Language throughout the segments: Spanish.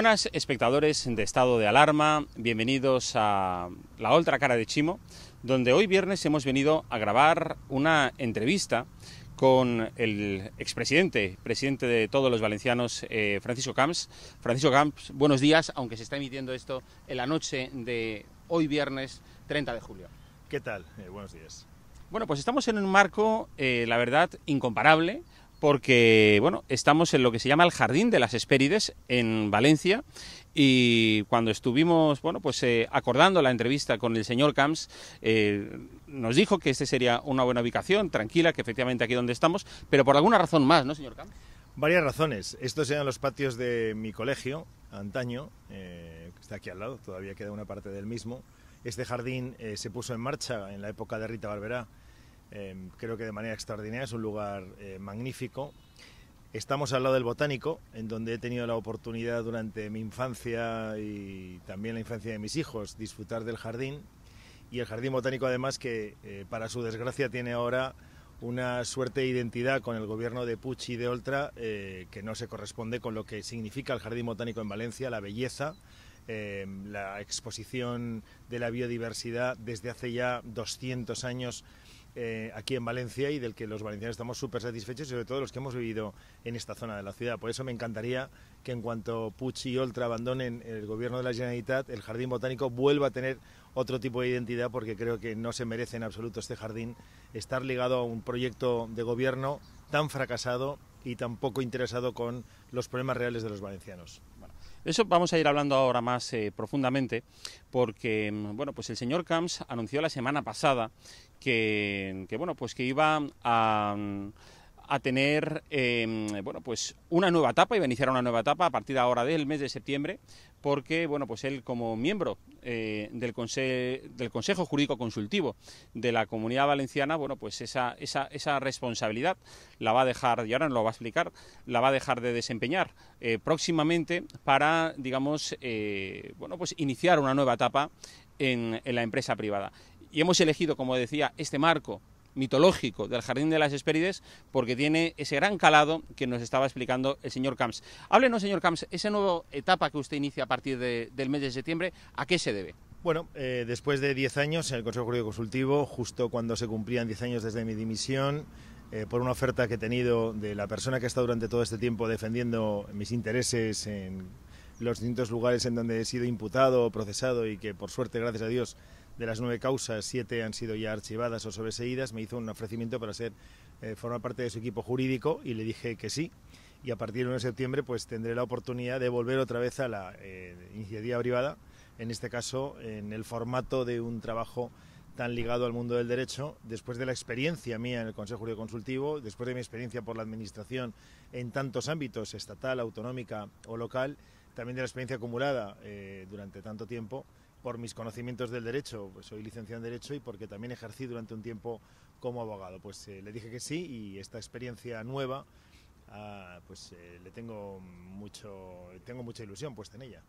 buenas espectadores de estado de alarma, bienvenidos a la otra cara de Chimo, donde hoy viernes hemos venido a grabar una entrevista con el expresidente, presidente de todos los valencianos, eh, Francisco Camps. Francisco Camps, buenos días, aunque se está emitiendo esto en la noche de hoy viernes 30 de julio. ¿Qué tal? Eh, buenos días. Bueno, pues estamos en un marco, eh, la verdad, incomparable, porque bueno, estamos en lo que se llama el Jardín de las Espérides en Valencia y cuando estuvimos bueno, pues eh, acordando la entrevista con el señor Camps eh, nos dijo que este sería una buena ubicación, tranquila, que efectivamente aquí donde estamos, pero por alguna razón más, ¿no, señor Camps? Varias razones. Estos eran los patios de mi colegio antaño, eh, que está aquí al lado, todavía queda una parte del mismo. Este jardín se puso en marcha en la época de Rita Barberá Em, creo que de manera extraordinaria, es un lugar eh, magnífico. Estamos al lado del Botánico, en donde he tenido la oportunidad durante mi infancia y también la infancia de mis hijos disfrutar del jardín. Y el Jardín Botánico además que eh, para su desgracia tiene ahora una suerte de identidad con el gobierno de Pucci y de Oltra eh, que no se corresponde con lo que significa el Jardín Botánico en Valencia, la belleza, em, la exposición de la biodiversidad desde hace ya 200 años eh, aquí en Valencia y del que los valencianos estamos súper satisfechos y sobre todo los que hemos vivido en esta zona de la ciudad. Por eso me encantaría que en cuanto Puig y Oltra abandonen el gobierno de la Generalitat, el Jardín Botánico vuelva a tener otro tipo de identidad porque creo que no se merece en absoluto este jardín estar ligado a un proyecto de gobierno tan fracasado y tan poco interesado con los problemas reales de los valencianos. Eso vamos a ir hablando ahora más eh, profundamente porque mm, bueno, pues el señor Camps anunció la semana pasada que, bueno, pues que iba a mm, a tener em, bueno, pues una nueva etapa, iba a iniciar una nueva etapa a partir de ahora del mes de septiembre, porque bueno, pues él como miembro eh, del, del, Consejo Jurídico Consultivo de la Comunidad Valenciana, bueno, pues esa, esa, esa, responsabilidad la va a dejar, y ahora nos lo va a explicar, la va a dejar de desempeñar eh, próximamente para, digamos, eh, bueno, pues iniciar una nueva etapa en la empresa privada. Y hemos elegido, como decía, este marco mitológico del Jardín de las Hespérides porque tiene ese gran calado que nos estaba explicando el señor Camps. Háblenos, señor Camps, esa nueva etapa que usted inicia a partir del mes de septiembre, ¿a qué se debe? Bueno, eh, después de diez años en el Consejo Jurídico Consultivo, justo cuando se cumplían diez años desde mi dimisión, eh, por una oferta que he tenido de la persona que ha estado durante todo este tiempo defendiendo mis intereses en los distintos lugares en donde he sido imputado, procesado y que por suerte, gracias a Dios, de las nueve causas, siete han sido ya archivadas o sobreseídas, me hizo un ofrecimiento para ser, eh, formar parte de su equipo jurídico y le dije que sí. Y a partir del 1 de septiembre pues tendré la oportunidad de volver otra vez a la eh, iniciativa privada, en este caso en el formato de un trabajo tan ligado al mundo del derecho, después de la experiencia mía en el Consejo Jurídico Consultivo, después de mi experiencia por la Administración en tantos ámbitos, estatal, autonómica o local, también de la experiencia acumulada eh, durante tanto tiempo, por mis conocimientos del derecho, pues soy licenciado en derecho y porque también ejercí durante un tiempo como abogado. Pues eh, le dije que sí y esta experiencia nueva, ah, pues eh, le tengo mucho, tengo mucha ilusión puesta en ella.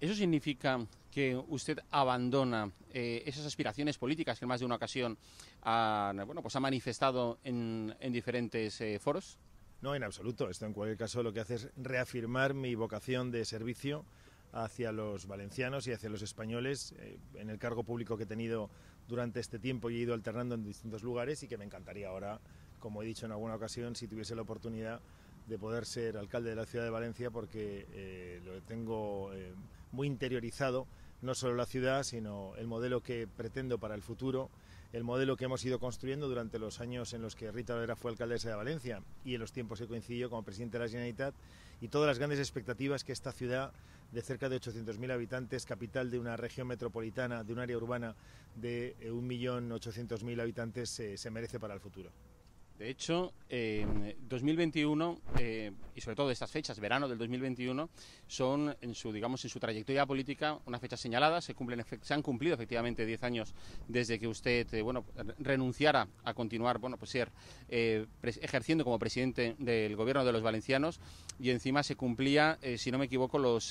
¿Eso significa que usted abandona eh, esas aspiraciones políticas que en más de una ocasión ha, bueno, pues ha manifestado en, en diferentes foros? No, en absoluto. Esto en cualquier caso lo que hace es reafirmar mi vocación de servicio hacia los valencianos y hacia los españoles eh, en el cargo público que he tenido durante este tiempo y he ido alternando en distintos lugares y que me encantaría ahora, como he dicho en alguna ocasión, si tuviese la oportunidad de poder ser alcalde de la ciudad de Valencia porque eh, lo tengo eh, muy interiorizado, no solo la ciudad, sino el modelo que pretendo para el futuro el modelo que hemos ido construyendo durante los años en los que Rita Valera fue alcaldesa de Valencia y en los tiempos que coincidió como presidente de la Generalitat y todas las grandes expectativas que esta ciudad de cerca de 800.000 habitantes, capital de una región metropolitana, de un área urbana de 1.800.000 eh, habitantes, eh, se merece para el futuro. De hecho, 2021 eh, y sobre todo estas fechas, verano del 2021, son en su digamos en su trayectoria política una fecha señalada. Se cumplen se han cumplido efectivamente 10 años desde que usted eh, bueno renunciara a continuar bueno pues ser eh, ejerciendo como presidente del gobierno de los valencianos y encima se cumplía si no me equivoco los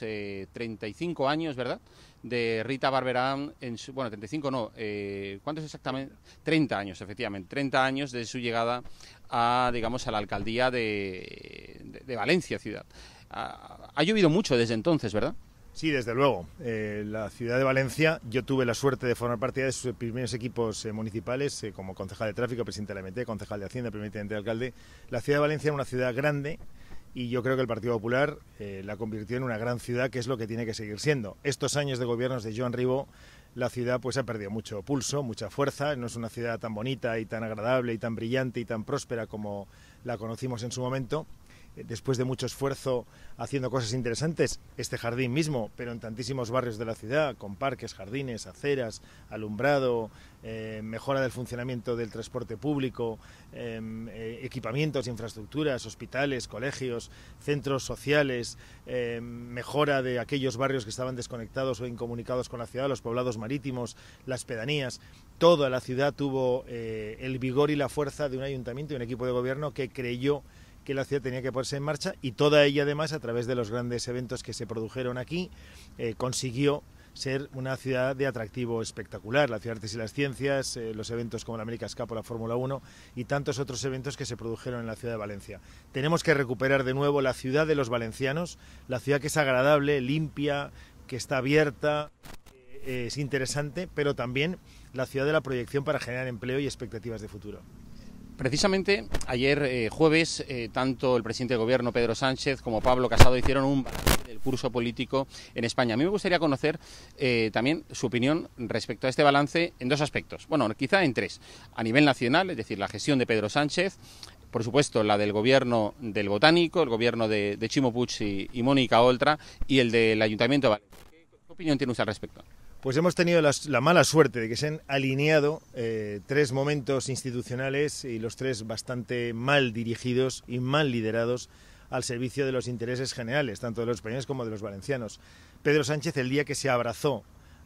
35 años, ¿verdad? de Rita Barberán, en su, bueno, 35 no, eh, ¿cuántos exactamente? 30 años, efectivamente, 30 años desde su llegada a, digamos, a la alcaldía de, Valencia ciudad. Ha, llovido mucho desde entonces, ¿verdad? Sí, desde luego. Eh, la ciudad de Valencia, yo tuve la suerte de formar parte de sus primeros equipos eh, municipales, eh, como concejal de tráfico, presidente de la MT, concejal de Hacienda, intendente de alcalde. La ciudad de Valencia es una ciudad grande, y yo creo que el Partido Popular eh, la convirtió en una gran ciudad, que es lo que tiene que seguir siendo. Estos años de gobiernos de Joan Ribó, la ciudad pues ha perdido mucho pulso, mucha fuerza, no es una ciudad tan bonita y tan agradable y tan brillante y tan próspera como la conocimos en su momento. Eh, después de mucho esfuerzo haciendo cosas interesantes, este jardín mismo, pero en tantísimos barrios de la ciudad, con parques, jardines, aceras, alumbrado, eh, mejora del funcionamiento del transporte público, em, eh, equipamientos, infraestructuras, hospitales, colegios, centros sociales, em, mejora de aquellos barrios que estaban desconectados o incomunicados con la ciudad, los poblados marítimos, las pedanías. Toda la ciudad tuvo eh, el vigor y la fuerza de un ayuntamiento y un equipo de gobierno que creyó que la ciudad tenía que ponerse en marcha y toda ella además a través de los grandes eventos que se produjeron aquí consiguió ser una ciudad de atractivo espectacular, la Ciudad de Artes y las Ciencias, eh, los eventos como la América Escapo, la Fórmula 1 y tantos otros eventos que se produjeron en la ciudad de Valencia. Tenemos que recuperar de nuevo la ciudad de los valencianos, la ciudad que es agradable, limpia, que está abierta, eh, es interesante, pero también la ciudad de la proyección para generar empleo y expectativas de futuro. Precisamente ayer eh, jueves, eh, tanto el presidente de gobierno Pedro Sánchez como Pablo Casado hicieron un balance del curso político en España. A mí me gustaría conocer eh, también su opinión respecto a este balance en dos aspectos. Bueno, quizá en tres. A nivel nacional, es decir, la gestión de Pedro Sánchez, por supuesto, la del gobierno del Botánico, el gobierno de, de Chimo Puig y, y Mónica Oltra y el del Ayuntamiento de Valencia. ¿Qué opinión tiene usted al respecto? Pues hemos tenido la, mala suerte de que se han alineado eh, tres momentos institucionales y los tres bastante mal dirigidos y mal liderados al servicio de los intereses generales, tanto de los españoles como de los valencianos. Pedro Sánchez, el día que se abrazó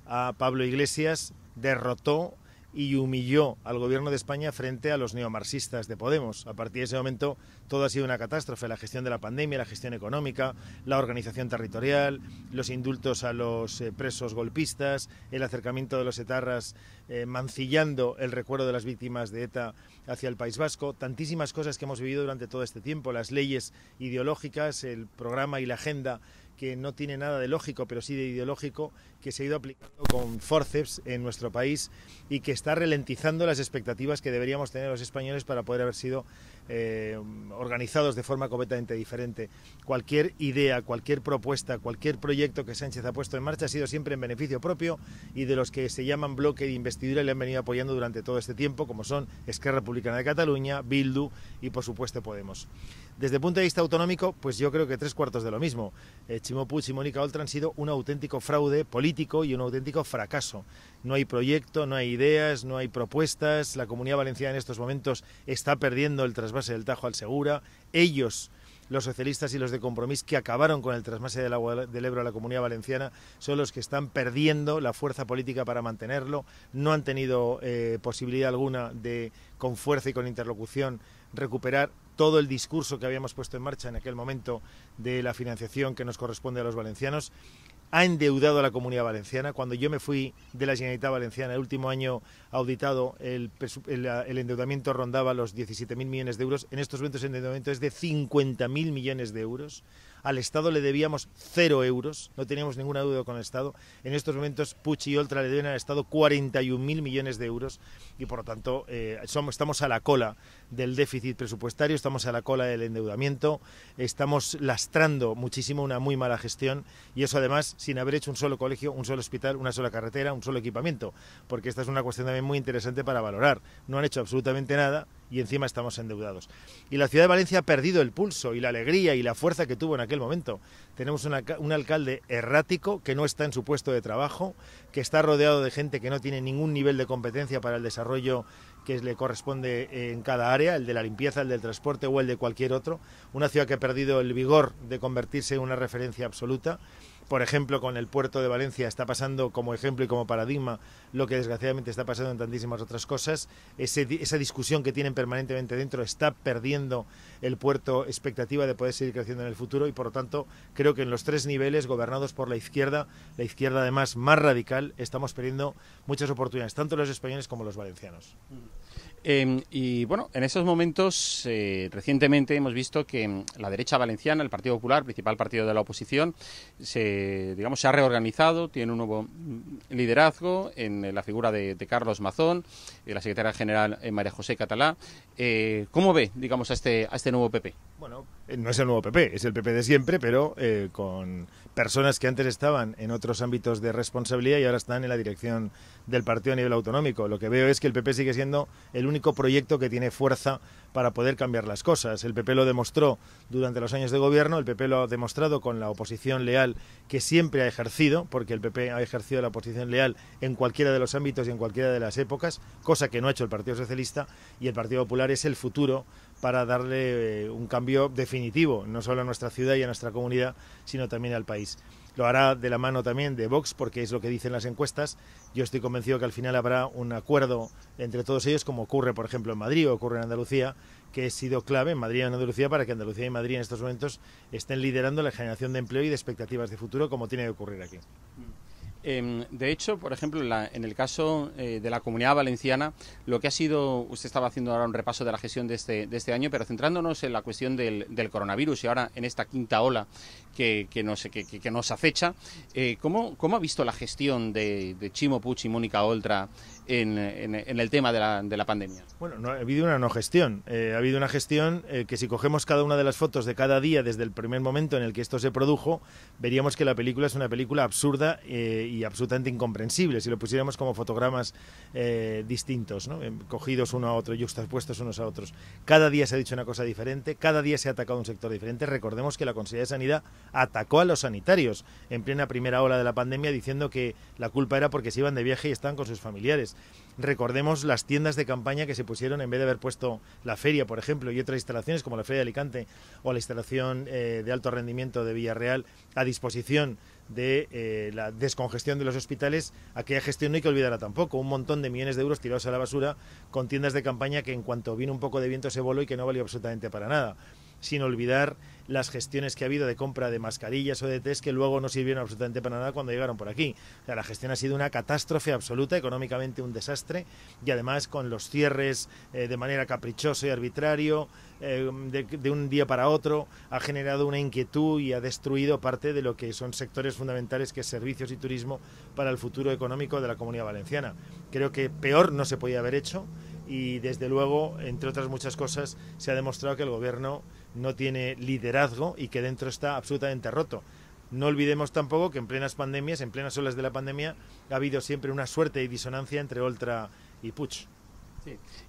a Pablo Iglesias, derrotó y humilló al gobierno de España frente a los neomarxistas de Podemos. A partir de ese momento todo ha sido una catástrofe, la gestión de la pandemia, la gestión económica, la organización territorial, los indultos a los eh, presos golpistas, el acercamiento de los etarras eh, mancillando el recuerdo de las víctimas de ETA hacia el País Vasco, tantísimas cosas que hemos vivido durante todo este tiempo, las leyes ideológicas, el programa y la agenda que no tiene nada de lógico, pero sí de ideológico, que se ha ido aplicando con forceps en nuestro país y que está ralentizando las expectativas que deberíamos tener los españoles para poder haber sido eh, organizados de forma completamente diferente. Cualquier idea, cualquier propuesta, cualquier proyecto que Sánchez ha puesto en marcha ha sido siempre en beneficio propio y de los que se llaman bloque de investidura y le han venido apoyando durante todo este tiempo, como son Esquerra Republicana de Cataluña, Bildu y, por supuesto, Podemos. Desde el punto de vista autonómico, pues yo creo que tres cuartos de lo mismo. Eh, Chimopuch y Mónica Oltra han sido un auténtico fraude político y un auténtico fracaso. No hay proyecto, no hay ideas, no hay propuestas. La Comunidad Valenciana en estos momentos está perdiendo el trasvase del Tajo al Segura. Ellos los socialistas y los de compromiso que acabaron con el trasvase del, agua, del Ebro a la Comunidad Valenciana son los que están perdiendo la fuerza política para mantenerlo. No han tenido eh, posibilidad alguna de, con fuerza y con interlocución, recuperar todo el discurso que habíamos puesto en marcha en aquel momento de la financiación que nos corresponde a los valencianos, ha endeudado a la comunidad valenciana. Cuando yo me fui de la Generalitat Valenciana el último año auditado, ah, el, endeudamiento rondaba los 17.000 millones de euros. En estos momentos el endeudamiento es de 50.000 millones de euros. Al Estado le debíamos cero euros, no teníamos ninguna deuda con el Estado. En estos momentos Pucci y Oltra le deben al Estado 41.000 millones de euros y por lo tanto eh, estamos a la cola del déficit presupuestario, estamos a la cola del endeudamiento, estamos lastrando muchísimo una muy mala gestión y eso además sin haber hecho un solo colegio, un solo hospital, una sola carretera, un solo equipamiento, porque esta es una cuestión también muy interesante para valorar. No han hecho absolutamente nada y encima estamos endeudados. Y la ciudad de Valencia ha perdido el pulso y la alegría y la fuerza que tuvo en aquel momento. Tenemos un alcalde errático que no está en su puesto de trabajo, que está rodeado de gente que no tiene ningún nivel de competencia para el desarrollo que le corresponde eh, en cada área, el de la limpieza, el del transporte o el de cualquier otro. Una ciudad que ha perdido el vigor de convertirse en una referencia absoluta por ejemplo, con el puerto de Valencia está pasando como ejemplo y como paradigma lo que desgraciadamente está pasando en tantísimas otras cosas. esa discusión que tienen permanentemente dentro está perdiendo el puerto expectativa de poder seguir creciendo en el futuro y, por lo tanto, creo que en los tres niveles gobernados por la izquierda, la izquierda además más radical, estamos perdiendo muchas oportunidades, tanto los españoles como los valencianos. Mm. Em, y bueno, en esos momentos eh, recientemente hemos visto que em, la derecha valenciana, el Partido Popular, principal partido de la oposición, se, digamos, se ha reorganizado, tiene un nuevo mm, liderazgo en eh, la figura de, Carlos Mazón, de eh, la secretaria general María José Catalá. ¿Cómo ve, digamos, este, a este nuevo PP? Bueno, no es el nuevo PP, es el PP de siempre, pero con personas que antes estaban en otros ámbitos de responsabilidad y ahora están en la dirección del partido a nivel autonómico. Lo que veo es que el PP sigue siendo el único proyecto que tiene fuerza para poder cambiar las cosas. El PP lo demostró durante los años de gobierno, el PP lo ha demostrado con la oposición leal que siempre ha ejercido, porque el PP ha ejercido la oposición leal en cualquiera de los ámbitos y en cualquiera de las épocas, cosa que no ha hecho el Partido Socialista y el Partido Popular es el futuro para darle eh, un cambio definitivo, no solo a nuestra ciudad y a nuestra comunidad, sino también al país. Lo hará de la mano también de Vox, porque es lo que dicen las encuestas. Yo estoy convencido que al final habrá un acuerdo entre todos ellos, como ocurre, por ejemplo, en Madrid o ocurre en Andalucía, que ha sido clave en Madrid y en Andalucía para que Andalucía y Madrid en estos momentos estén liderando la generación de empleo y de expectativas de futuro, como tiene que ocurrir aquí. Mm. Em, de hecho, por ejemplo, en, el caso eh, de la comunidad valenciana, lo que ha sido, usted estaba haciendo ahora un repaso de la gestión de este, este año, pero centrándonos en la cuestión del, coronavirus y ahora en esta quinta ola que, que, nos, que, que nos acecha, eh, ¿cómo, ha visto la gestión de, de Chimo Puig y Mónica Oltra en, el tema de la, pandemia. Bueno, no, ha habido una no gestión. Eh, ha habido una gestión eh, que si cogemos cada una de las fotos de cada día desde el primer momento en el que esto se produjo, veríamos que la película es una película absurda eh, y absolutamente incomprensible. Si lo pusiéramos como fotogramas distintos, em, cogidos uno a otro, Y yuxtapuestos unos a otros. Cada día se ha dicho una cosa diferente, cada día se ha atacado un sector diferente. Recordemos que la Consejería de Sanidad atacó a los sanitarios en plena primera ola de la pandemia diciendo que la culpa era porque se iban de viaje y estaban con sus familiares recordemos las tiendas de campaña que se pusieron en vez de haber puesto la feria, por ejemplo, y otras instalaciones como la feria de Alicante o la instalación eh, de alto rendimiento de Villarreal a disposición de eh, la descongestión de los hospitales, aquella gestión no hay que olvidarla tampoco. Un montón de millones de euros tirados a la basura con tiendas de campaña que en cuanto vino un poco de viento se voló y que no valió absolutamente para nada sin olvidar las gestiones que ha habido de compra de mascarillas o de test que luego no sirvieron absolutamente para nada cuando llegaron por aquí. la gestión ha sido una catástrofe absoluta, económicamente un desastre y además con los cierres eh, de manera caprichosa y arbitrario eh, de, de, un día para otro ha generado una inquietud y ha destruido parte de lo que son sectores fundamentales que es servicios y turismo para el futuro económico de la comunidad valenciana. Creo que peor no se podía haber hecho y desde luego, entre otras muchas cosas, se ha demostrado que el gobierno no tiene liderazgo y que dentro está absolutamente roto. No olvidemos tampoco que en plenas pandemias, en plenas olas de la pandemia, ha habido siempre una suerte y disonancia entre Oltra y Puig.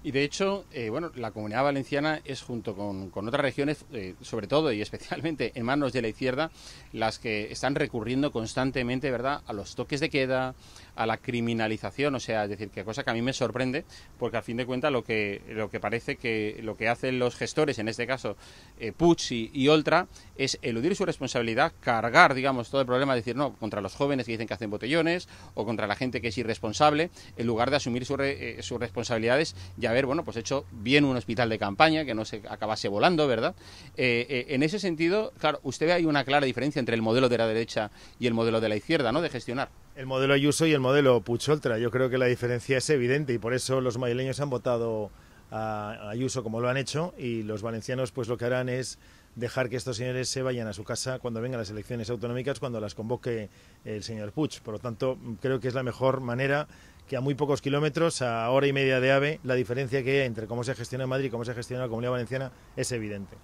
Y de hecho, eh, bueno, la comunidad valenciana es junto con, otras regiones, eh, sobre todo y especialmente en manos de la izquierda, las que están recurriendo constantemente, ¿verdad?, a los toques de queda, a la criminalización, o sea, es decir, que cosa que a mí me sorprende, porque al fin de cuentas lo que, lo que parece que lo que hacen los gestores, en este caso eh, y, Oltra, es eludir su responsabilidad, cargar, digamos, todo el problema, decir, no, contra los jóvenes que dicen que hacen botellones o contra la gente que es irresponsable, en lugar de asumir eh, sus responsabilidades y haber, bueno, pues hecho bien un hospital de campaña, que no se acabase volando, ¿verdad? Eh, eh, en ese sentido, claro, usted ve hay una clara diferencia entre el modelo de la derecha y el modelo de la izquierda, ¿no?, de gestionar. El modelo Ayuso y el modelo Oltra. Yo creo que la diferencia es evidente y por eso los madrileños han votado a Ayuso como lo han hecho y los valencianos pues lo que harán es dejar que estos señores se vayan a su casa cuando vengan las elecciones autonómicas, cuando las convoque el señor Puig. Por lo tanto, creo que es la mejor manera que a muy pocos kilómetros, a hora y media de AVE, la diferencia que hay entre cómo se gestiona Madrid y cómo se gestiona la Comunidad Valenciana es evidente.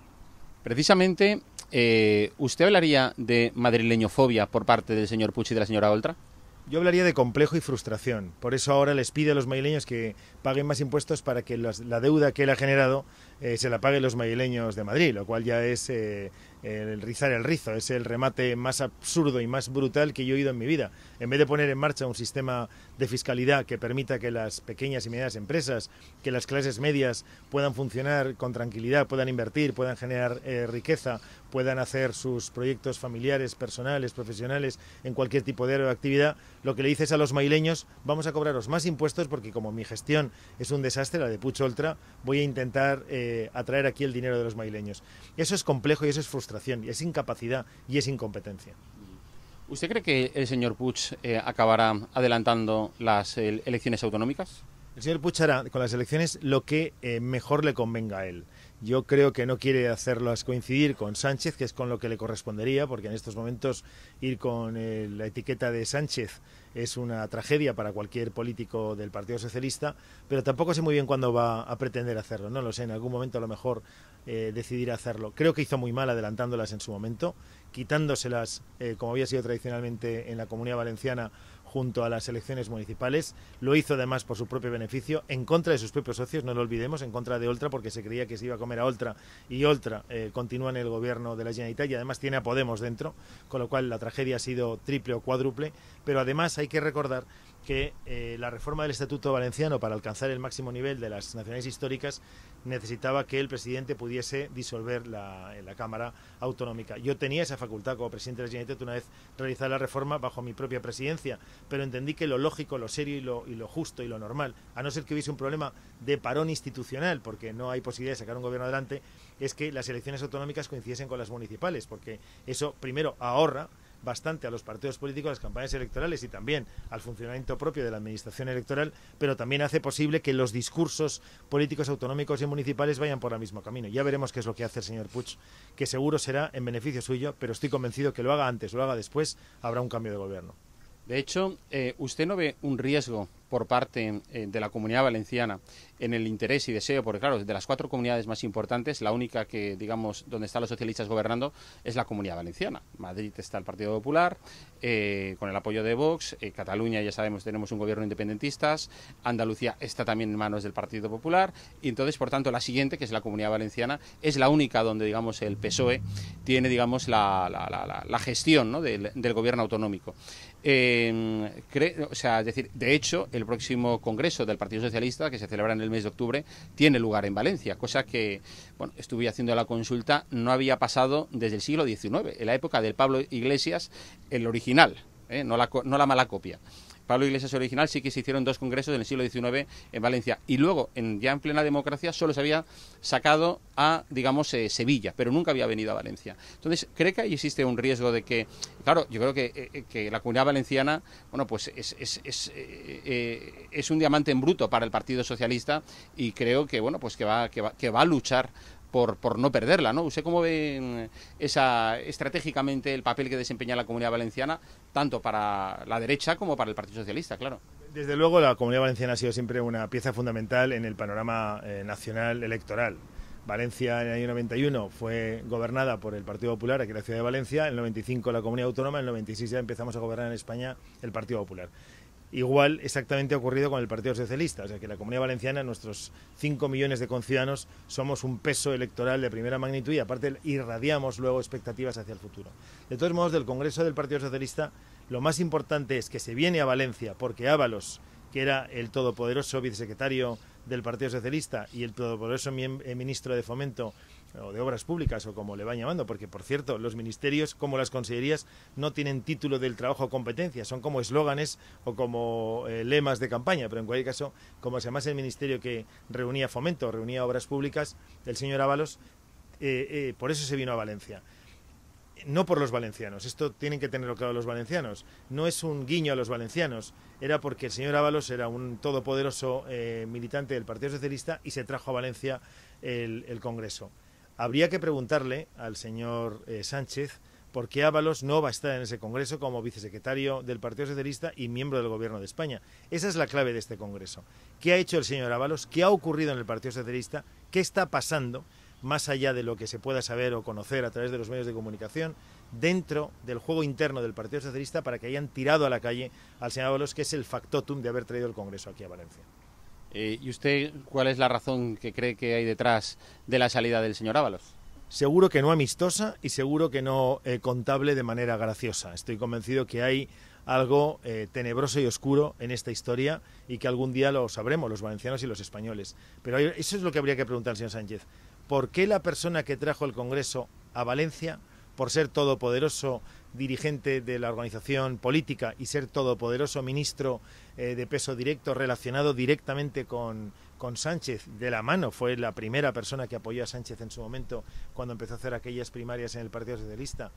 Precisamente, eh, ¿usted hablaría de madrileñofobia por parte del señor Puig y de la señora Oltra? Yo hablaría de complejo y frustración. Por eso ahora les pide a los maileños que paguen más impuestos para que la deuda que él ha generado eh, se la paguen los madrileños de Madrid, lo cual ya es eh, el rizar el rizo, es el remate más absurdo y más brutal que yo he oído en mi vida. En vez de poner en marcha un sistema de fiscalidad que permita que las pequeñas y medianas empresas, que las clases medias puedan funcionar con tranquilidad, puedan invertir, puedan generar eh, riqueza, puedan hacer sus proyectos familiares, personales, profesionales, en cualquier tipo de actividad, lo que le dices a los maileños, vamos a cobraros más impuestos porque como mi gestión es un desastre, la de Pucho Ultra, voy a intentar a atraer aquí el dinero de los maileños. Eso es complejo y eso es frustración, y es incapacidad y es incompetencia. ¿Usted cree que el señor Puig eh, acabará adelantando las elecciones autonómicas? El señor Puig hará con las elecciones lo que eh, mejor le convenga a él. Yo creo que no quiere hacerlas coincidir con Sánchez, que es con lo que le correspondería, porque en estos momentos ir con eh, la etiqueta de Sánchez es una tragedia para cualquier político del Partido Socialista, pero tampoco sé muy bien cuándo va a pretender hacerlo, no lo sé, en algún momento a lo mejor eh, decidirá hacerlo. Creo que hizo muy mal adelantándolas en su momento, quitándoselas, eh, como había sido tradicionalmente en la Comunidad Valenciana, junto a las elecciones municipales. Lo hizo además por su propio beneficio, en contra de sus propios socios, no lo olvidemos, en contra de Oltra, porque se creía que se iba a comer a Oltra y Oltra eh, continúa en el gobierno de la Generalitat y además tiene a Podemos dentro, con lo cual la tragedia ha sido triple o cuádruple pero además hay que recordar que eh, la reforma del Estatuto Valenciano para alcanzar el máximo nivel de las naciones históricas necesitaba que el presidente pudiese disolver eh, la, Cámara Autonómica. Yo tenía esa facultad como presidente de la Generalitat una vez realizada la reforma bajo mi propia presidencia, pero entendí que lo lógico, lo serio y lo, y lo justo y lo normal, a no ser que hubiese un problema de parón institucional, porque no hay posibilidad de sacar un gobierno adelante, es que las elecciones autonómicas coincidiesen con las municipales, porque eso primero ahorra bastante a los partidos políticos, a las campañas electorales y también al funcionamiento propio de la administración electoral, pero también hace posible que los discursos políticos autonómicos y municipales vayan por el mismo camino. Ya veremos qué es lo que hace el señor Puig, que seguro será en beneficio suyo, pero estoy convencido que lo haga antes o lo haga después, habrá un cambio de gobierno. De hecho, eh, ¿usted no ve un riesgo por parte eh, de la comunidad valenciana en el interés y deseo? Porque claro, de las cuatro comunidades más importantes, la única que, digamos, donde están los socialistas gobernando es la comunidad valenciana. Madrid está el Partido Popular, eh, con el apoyo de Vox, Cataluña ya sabemos tenemos un gobierno independentistas, Andalucía está también en manos del Partido Popular, y entonces, por tanto, la siguiente, que es la comunidad valenciana, es la única donde, digamos, el PSOE tiene, digamos, la, gestión del gobierno autonómico. Em, o sea, decir, de hecho, el próximo Congreso del Partido Socialista, que se celebra en el mes de octubre, tiene lugar en Valencia, cosa que, bueno, estuve haciendo la consulta, no había pasado desde el siglo XIX, en la época del Pablo Iglesias, el original, ¿eh? no, la, no la mala copia. Pablo Iglesias original sí que se hicieron dos congresos en el siglo XIX en Valencia. Y luego, en, ya en plena democracia, solo se había sacado a, digamos, eh, Sevilla, pero nunca había venido a Valencia. Entonces, ¿cree que ahí existe un riesgo de que, claro, yo creo que, eh, eh, la comunidad valenciana, bueno, pues es, es, un diamante en bruto para el Partido Socialista y creo que, bueno, pues que va, que va a luchar por, por no perderla, ¿no? ¿Usted cómo ve mm, esa, estratégicamente el papel que desempeña la Comunidad Valenciana, tanto para la derecha como para el Partido Socialista, claro? Desde luego la Comunidad Valenciana ha sido siempre una pieza fundamental en el panorama eh, nacional electoral. Valencia en el año 91 fue gobernada por el Partido Popular, aquí en la ciudad de Valencia, en el 95 la Comunidad Autónoma, en el 96 ya empezamos a gobernar en España el Partido Popular. Igual exactamente ha ocurrido con el Partido Socialista, o sea que la Comunidad Valenciana, nuestros 5 millones de conciudadanos, somos un peso electoral de primera magnitud y aparte irradiamos luego expectativas hacia el futuro. De todos modos, del Congreso del Partido Socialista, lo más importante es que se viene a Valencia porque Ábalos, que era el todopoderoso vicesecretario del Partido Socialista y el todopoderoso eh, ministro de Fomento, o de obras públicas o como le van llamando, porque por cierto, los ministerios como las consellerías no tienen título del trabajo o competencia, son como eslóganes o como eh, lemas de campaña, pero en cualquier caso, como se llamase el ministerio que reunía fomento, reunía obras públicas, el señor Ábalos, eh, eh, por eso se vino a Valencia. No por los valencianos, esto tienen que tenerlo claro los valencianos. No es un guiño a los valencianos, era porque el señor Ábalos era un todopoderoso militante del Partido Socialista y se trajo a Valencia el Congreso. Habría que preguntarle al señor eh, Sánchez por qué Ábalos no va a estar en ese Congreso como vicesecretario del Partido Socialista y miembro del Gobierno de España. Esa es la clave de este Congreso. ¿Qué ha hecho el señor Ábalos? ¿Qué ha ocurrido en el Partido Socialista? ¿Qué está pasando? más allá de lo que se pueda saber o conocer a través de los medios de comunicación, dentro del juego interno del Partido Socialista para que hayan tirado a la calle al señor Ábalos, que es el factotum de haber traído el Congreso aquí a Valencia. Eh, ¿Y usted cuál es la razón que cree que hay detrás de la salida del señor Ábalos? Seguro que no amistosa y seguro que no eh, contable de manera graciosa. Estoy convencido que hay algo eh, tenebroso y oscuro en esta historia y que algún día lo sabremos los valencianos y los españoles. Pero eso es lo que habría que preguntar al señor Sánchez. ¿Por qué la persona que trajo el Congreso a Valencia, por ser todopoderoso, dirigente de la organización política y ser todopoderoso ministro eh, de peso directo relacionado directamente con, con Sánchez de la mano. Fue la primera persona que apoyó a Sánchez en su momento cuando empezó a hacer aquellas primarias en el Partido Socialista.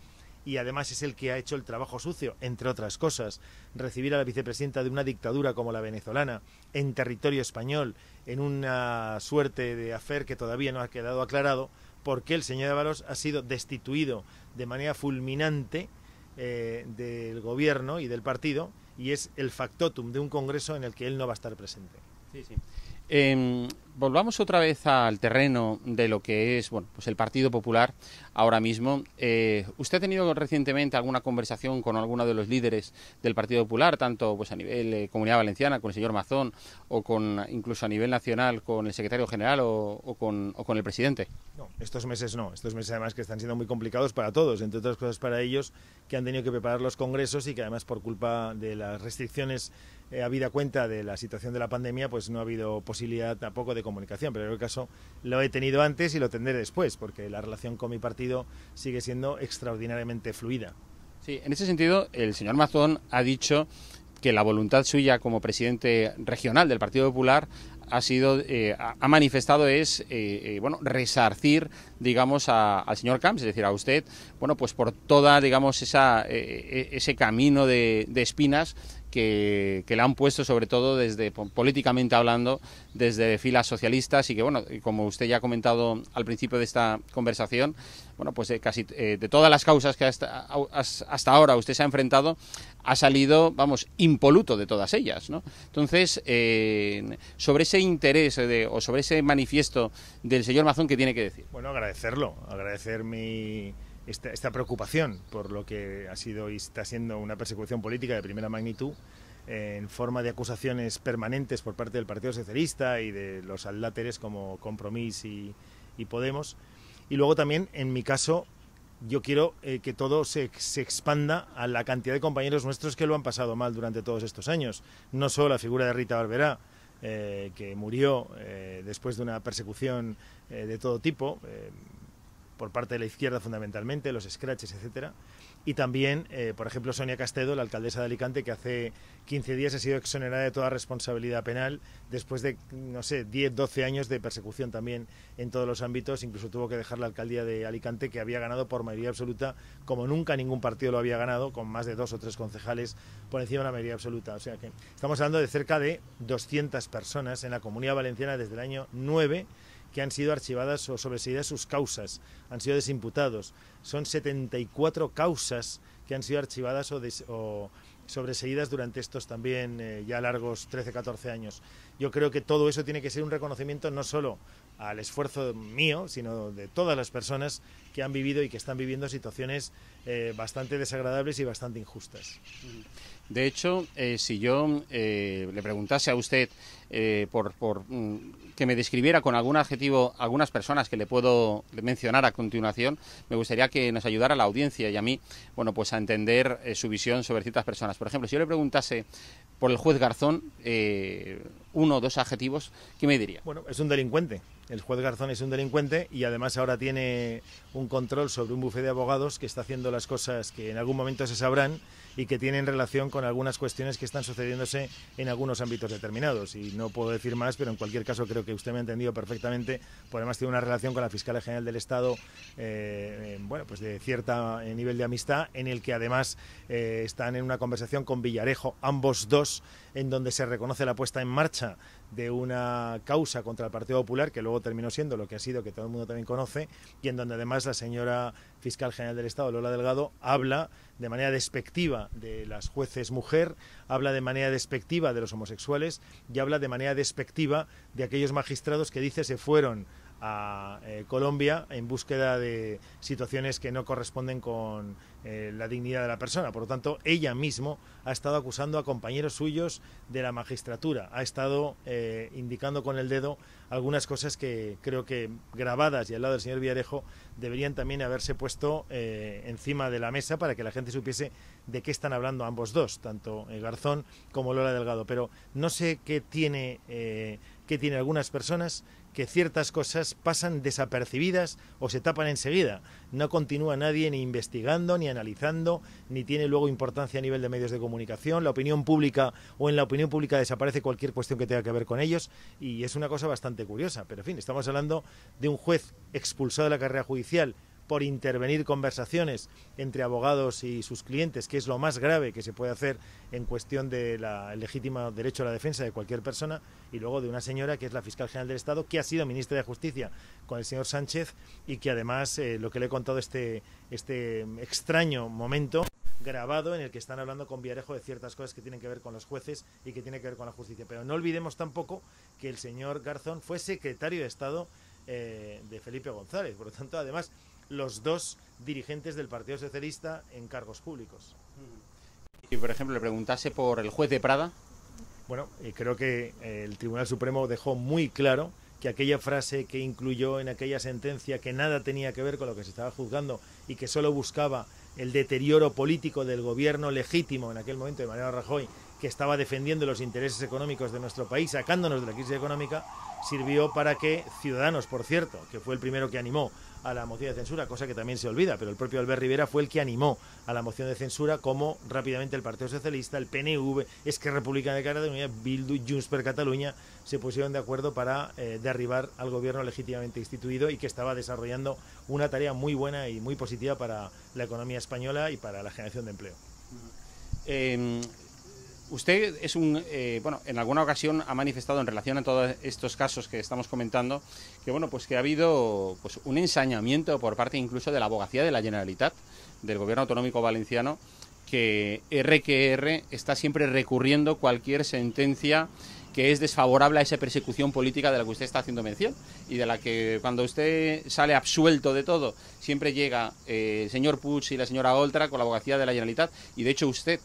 Y además es el que ha hecho el trabajo sucio, entre otras cosas. Recibir a la vicepresidenta de una dictadura como la venezolana en territorio español, en una suerte de afer que todavía no ha quedado aclarado, porque el señor Ábalos ha sido destituido de manera fulminante eh, del gobierno y del partido y es el factotum de un congreso en el que él no va a estar presente. Em, volvamos otra vez al terreno de lo que es bueno, pues el Partido Popular ahora mismo. Eh, ¿Usted ha tenido recientemente alguna conversación con alguno de los líderes del Partido Popular, tanto pues, a nivel eh, Comunidad Valenciana, con el señor Mazón, o con incluso a nivel nacional con el secretario general o, o, con, el presidente? No, estos meses no. Estos meses además que están siendo muy complicados para todos, entre otras cosas para ellos que han tenido que preparar los congresos y que además por culpa de las restricciones a eh, habida cuenta de la situación de la pandemia, pues no ha habido posibilidad tampoco de comunicación, pero en el caso lo he tenido antes y lo tendré después, porque la relación con mi partido sigue siendo extraordinariamente fluida. Sí, en ese sentido, el señor Mazón ha dicho que la voluntad suya como presidente regional del Partido Popular ha sido eh, ha manifestado es eh, eh, bueno resarcir digamos al señor Camps es decir a usted bueno pues por toda digamos esa ese camino de espinas que, le la han puesto sobre todo desde políticamente hablando desde filas socialistas y que bueno como usted ya ha comentado al principio de esta conversación bueno pues eh, casi eh, de todas las causas que hasta, hasta, ahora usted se ha enfrentado ha salido vamos impoluto de todas ellas ¿no? entonces eh, sobre ese interés o sobre ese manifiesto del señor Mazón qué tiene que decir bueno agradecerlo agradecer mi esta, preocupación por lo que ha sido y está siendo una persecución política de primera magnitud eh, en forma de acusaciones permanentes por parte del Partido Socialista y de los aláteres como Compromís y, Podemos. Y luego también, en mi caso, yo quiero eh, que todo se, expanda a la cantidad de compañeros nuestros que lo han pasado mal durante todos estos años. No solo la figura de Rita Barberá, eh, que murió después de una persecución de todo tipo por parte de la izquierda fundamentalmente, los scratches, etcétera. Y también, eh, por ejemplo, Sonia Castedo, la alcaldesa de Alicante, que hace 15 días ha sido exonerada de toda responsabilidad penal después de, no sé, 10, 12 años de persecución también en todos los ámbitos. Incluso tuvo que dejar la alcaldía de Alicante, que había ganado por mayoría absoluta, como nunca ningún partido lo había ganado, con más de dos o tres concejales por encima de la mayoría absoluta. O sea que estamos hablando de cerca de 200 personas en la comunidad valenciana desde el año 9 que han sido archivadas o sobreseídas sus causas, han sido desimputados. Son 74 causas que han sido archivadas o, sobreseídas durante estos también eh, ya largos 13-14 años. Yo creo que todo eso tiene que ser un reconocimiento no solo al esfuerzo mío, sino de todas las personas que han vivido y que están viviendo situaciones eh, bastante desagradables y bastante injustas. De hecho, eh, si yo eh, le preguntase a usted eh, por, mm, que me describiera con algún adjetivo algunas personas que le puedo mencionar a continuación, me gustaría que nos ayudara la audiencia y a mí, bueno, pues a entender su visión sobre ciertas personas. Por ejemplo, si yo le preguntase por el juez Garzón uno o dos adjetivos, ¿qué me diría? Bueno, es un delincuente. El juez Garzón es un delincuente y además ahora tiene un control sobre un bufete de abogados que está haciendo las cosas que en algún momento se sabrán y que tienen relación con algunas cuestiones que están sucediéndose en algunos ámbitos determinados. Y no puedo decir más, pero en cualquier caso creo que usted me ha entendido perfectamente. Por además tiene una relación con la Fiscalía General del Estado, eh, eh, bueno, pues de cierto eh, nivel de amistad, en el que además están en una conversación con Villarejo, ambos dos en donde se reconoce la puesta en marcha de una causa contra el Partido Popular, que luego terminó siendo lo que ha sido, que todo el mundo también conoce, y en donde además la señora fiscal general del Estado, Lola Delgado, habla de manera despectiva de las jueces mujer, habla de manera despectiva de los homosexuales y habla de manera despectiva de aquellos magistrados que dice se fueron a eh, Colombia en búsqueda de situaciones que no corresponden con eh, la dignidad de la persona. Por lo tanto, ella mismo ha estado acusando a compañeros suyos de la magistratura, ha estado eh, indicando con el dedo algunas cosas que creo que grabadas y al lado del señor Villarejo deberían también haberse puesto encima de la mesa para que la gente supiese de qué están hablando ambos dos, tanto Garzón como Lola Delgado. Pero no sé qué tiene, qué tiene algunas personas que ciertas cosas pasan desapercibidas o se tapan enseguida. No continúa nadie ni investigando, ni analizando, ni tiene luego importancia a nivel de medios de comunicación. La opinión pública o en la opinión pública desaparece cualquier cuestión que tenga que ver con ellos y es una cosa bastante curiosa. Pero en fin, estamos hablando de un juez expulsado de la carrera judicial por intervenir conversaciones entre abogados y sus clientes, que es lo más grave que se puede hacer en cuestión del legítimo derecho a la defensa de cualquier persona, y luego de una señora que es la fiscal general del Estado, que ha sido ministra de Justicia con el señor Sánchez y que además eh, lo que le he contado este, este extraño momento grabado en el que están hablando con Viarejo de ciertas cosas que tienen que ver con los jueces y que tienen que ver con la justicia. Pero no olvidemos tampoco que el señor Garzón fue secretario de Estado eh, de Felipe González. Por lo tanto, además, los dos dirigentes del Partido Socialista en cargos públicos. Y por ejemplo, le preguntase por el juez de Prada. Bueno, eh, creo que eh, el Tribunal Supremo dejó muy claro que aquella frase que incluyó en aquella sentencia que nada tenía que ver con lo que se estaba juzgando y que solo buscaba el deterioro político del gobierno legítimo en aquel momento de Mariano Rajoy, que estaba defendiendo los intereses económicos de nuestro país, sacándonos de la crisis económica, sirvió para que Ciudadanos, por cierto, que fue el primero que animó a la moción de censura, cosa que también se olvida, pero el propio Albert Rivera fue el que animó a la moción de censura, como rápidamente el Partido Socialista, el PNV, es Esquerra Republicana de Cataluña, Bildu, Junts per Cataluña, se pusieron de acuerdo para eh, derribar al gobierno legítimamente instituido y que estaba desarrollando una tarea muy buena y muy positiva para la economía española y para la generación de empleo. Em, Usted es un, eh, bueno, en alguna ocasión ha manifestado en relación a todos estos casos que estamos comentando que, bueno, pues que ha habido pues, un ensañamiento por parte incluso de la abogacía de la Generalitat, del gobierno autonómico valenciano, que RQR está siempre recurriendo cualquier sentencia que es desfavorable a esa persecución política de la que usted está haciendo mención y de la que cuando usted sale absuelto de todo, siempre llega eh, el señor Puig y la señora Oltra con la abogacía de la Generalitat y de hecho usted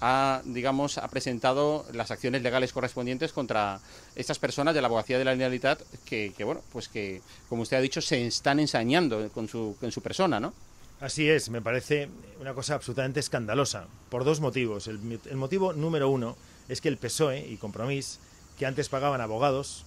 ha, digamos, ha presentado las acciones legales correspondientes contra estas personas de la abogacía de la Generalitat que, bueno, pues que, como usted ha dicho, se están ensañando con su, su persona, ¿no? Así es, me parece una cosa absolutamente escandalosa, por dos motivos. El, el motivo número uno es que el PSOE y Compromís, que antes pagaban abogados,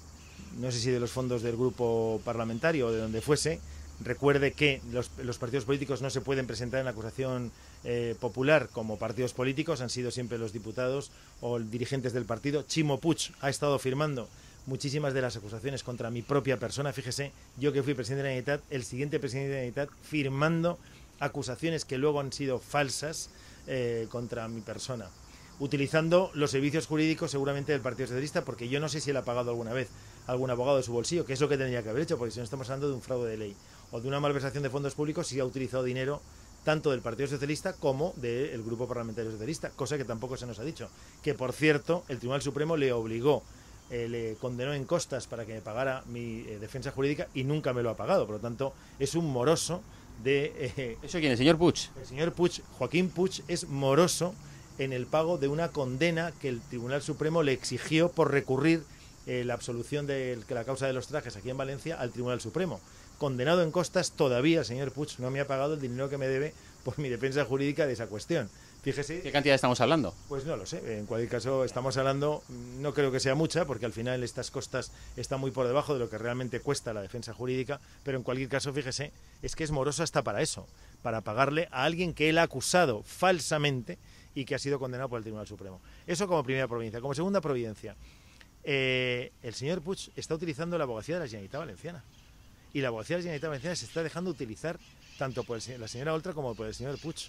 no sé si de los fondos del grupo parlamentario o de donde fuese, Recuerde que los, partidos políticos no se pueden presentar en la acusación eh, popular como partidos políticos, han sido siempre los diputados o dirigentes del partido. Chimo Puch ha estado firmando muchísimas de las acusaciones contra mi propia persona. Fíjese, yo que fui presidente de la Unidad, el siguiente presidente de la Unidad firmando acusaciones que luego han sido falsas eh, contra mi persona. Utilizando los servicios jurídicos seguramente del Partido Socialista, porque yo no sé si él ha pagado alguna vez algún abogado de su bolsillo, que es lo que tendría que haber hecho, porque si no estamos hablando de un fraude de ley o de una malversación de fondos públicos si ha utilizado dinero tanto del Partido Socialista como del Grupo Parlamentario Socialista, cosa que tampoco se nos ha dicho. Que, por cierto, el Tribunal Supremo le obligó, eh, le condenó en costas para que me pagara mi eh, defensa jurídica y nunca me lo ha pagado. Por lo tanto, es un moroso de... Eh, ¿Eso quién? ¿El señor Puig? El señor Puig, Joaquín Puig, es moroso en el pago de una condena que el Tribunal Supremo le exigió por recurrir la absolución de la causa de los trajes aquí en Valencia al Tribunal Supremo condenado en costas, todavía el señor Puig no me ha pagado el dinero que me debe por mi defensa jurídica de esa cuestión. Fíjese. ¿Qué cantidad estamos hablando? Pues no lo sé. En cualquier caso, estamos hablando, no creo que sea mucha, porque al final estas costas están muy por debajo de lo que realmente cuesta la defensa jurídica, pero en cualquier caso, fíjese, es que es moroso hasta para eso, para pagarle a alguien que él ha acusado falsamente y que ha sido condenado por el Tribunal Supremo. Eso como primera providencia. Como segunda providencia, eh, el señor Puig está utilizando la abogacía de la Generalitat Valenciana y la abogacía de la Generalitat se está dejando utilizar tanto por la señora Oltra como por el señor Puch.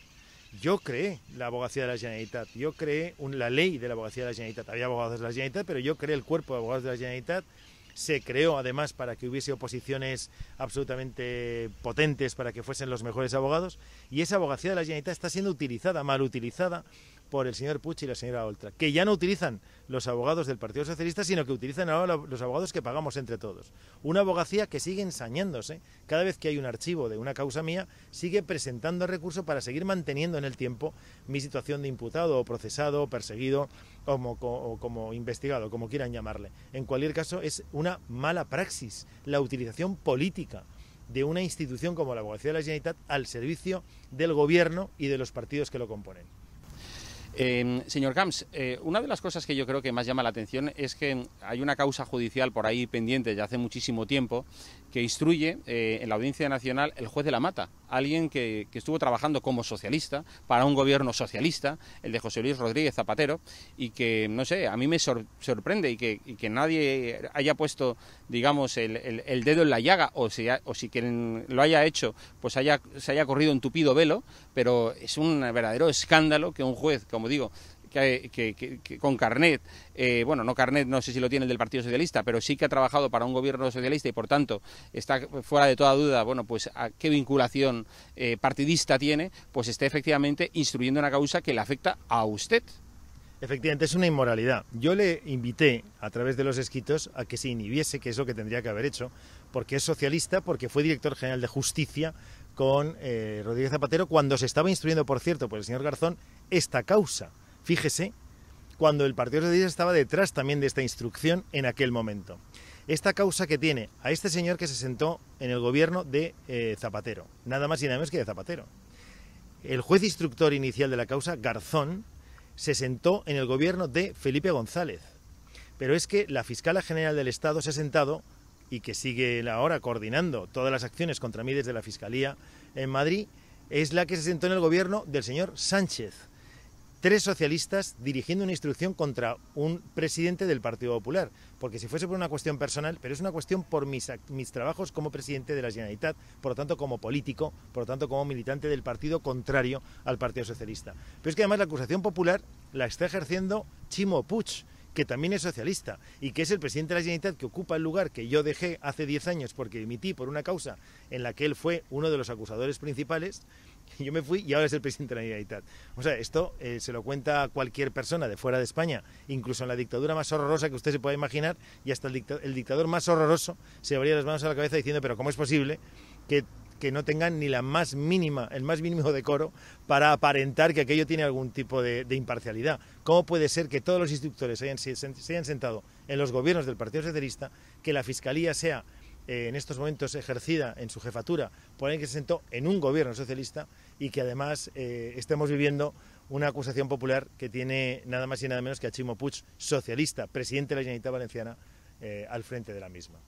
Yo creé la abogacía de la Generalitat, yo creé la ley de la abogacía de la Generalitat. Había abogados de la Generalitat, pero yo creé el cuerpo de abogados de la Generalitat. Se creó además para que hubiese oposiciones absolutamente potentes para que fuesen los mejores abogados. Y esa abogacía de la Generalitat está siendo utilizada, mal utilizada, por el señor putsch y la señora Oltra, que ya no utilizan los abogados del Partido Socialista, sino que utilizan ahora los abogados que pagamos entre todos. Una abogacía que sigue ensañándose. Cada vez que hay un archivo de una causa mía, sigue presentando recursos para seguir manteniendo en el tiempo mi situación de imputado o procesado o perseguido o como, o como investigado, como quieran llamarle. En cualquier caso, es una mala praxis la utilización política de una institución como la Abogacía de la Generalitat al servicio del gobierno y de los partidos que lo componen. Em, señor Camps, eh, una de las cosas que yo creo que más llama la atención es que hay una causa judicial por ahí pendiente ya hace muchísimo tiempo que instruye eh, en la Audiencia Nacional el juez de la Mata, alguien que, estuvo trabajando como socialista para un gobierno socialista, el de José Luis Rodríguez Zapatero, y que, no sé, a mí me sorprende y que, nadie haya puesto, digamos, el, dedo en la llaga, o si, quien lo haya hecho, pues se haya corrido en tupido velo, pero es un verdadero escándalo que un juez, como digo, que, con carnet, eh, bueno, no carnet, no sé si lo tiene del Partido Socialista, pero sí que ha trabajado para un gobierno socialista y por tanto está fuera de toda duda, bueno, pues a qué vinculación eh, partidista tiene, pues está efectivamente instruyendo una causa que le afecta a usted. Efectivamente, es una inmoralidad. Yo le invité a través de los escritos a que se inhibiese, que es lo que tendría que haber hecho, porque es socialista, porque fue director general de justicia con eh, Rodríguez Zapatero cuando se estaba instruyendo, por cierto, por el señor Garzón, esta causa Fíjese, cuando el Partido Socialista estaba detrás también de esta instrucción en aquel momento. Esta causa que tiene a este señor que se sentó en el gobierno de eh, Zapatero, nada más y nada menos que de Zapatero. El juez instructor inicial de la causa, Garzón, se sentó en el gobierno de Felipe González. Pero es que la fiscala general del Estado se ha sentado y que sigue ahora coordinando todas las acciones contra mí desde la Fiscalía en Madrid, es la que se sentó en el gobierno del señor Sánchez tres socialistas dirigiendo una instrucción contra un presidente del Partido Popular, porque si fuese por una cuestión personal, pero es una cuestión por mis, trabajos como presidente de la Generalitat, por lo tanto como político, por lo tanto como militante del partido contrario al Partido Socialista. Pero es que además la acusación popular la está ejerciendo Chimo Puig, que también es socialista y que es el presidente de la Generalitat que ocupa el lugar que yo dejé hace 10 años porque dimití por una causa en la que él fue uno de los acusadores principales Yo me fui y ahora es el presidente de la Generalitat. O sea, esto eh, se lo cuenta cualquier persona de fuera de España, incluso en la dictadura más horrorosa que usted se pueda imaginar, y hasta el, dictador más horroroso se abría las manos a la cabeza diciendo, pero ¿cómo es posible que no tengan ni la más mínima, el más mínimo decoro para aparentar que aquello tiene algún tipo de, imparcialidad. ¿Cómo puede ser que todos los instructores se hayan sentado en los gobiernos del Partido Socialista, que la Fiscalía sea eh, en estos momentos ejercida en su jefatura por alguien que se sentó en un gobierno socialista y que además eh, estemos viviendo una acusación popular que tiene nada más y nada menos que a Chimo Puig, socialista, presidente de la Generalitat Valenciana, eh, al frente de la misma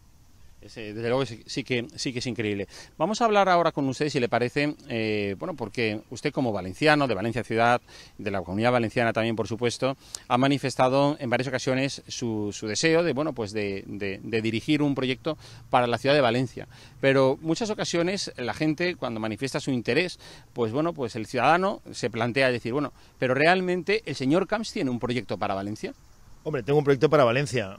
desde luego sí que, sí que es increíble. Vamos a hablar ahora con usted, si le parece, eh, bueno, porque usted como valenciano, de Valencia Ciudad, de la Comunidad Valenciana también, por supuesto, ha manifestado en varias ocasiones su, deseo de, bueno, pues de, dirigir un proyecto para la ciudad de Valencia. Pero muchas ocasiones la gente, cuando manifiesta su interés, pues bueno, pues el ciudadano se plantea decir, bueno, pero realmente el señor Camps tiene un proyecto para Valencia. Hombre, tengo un proyecto para Valencia,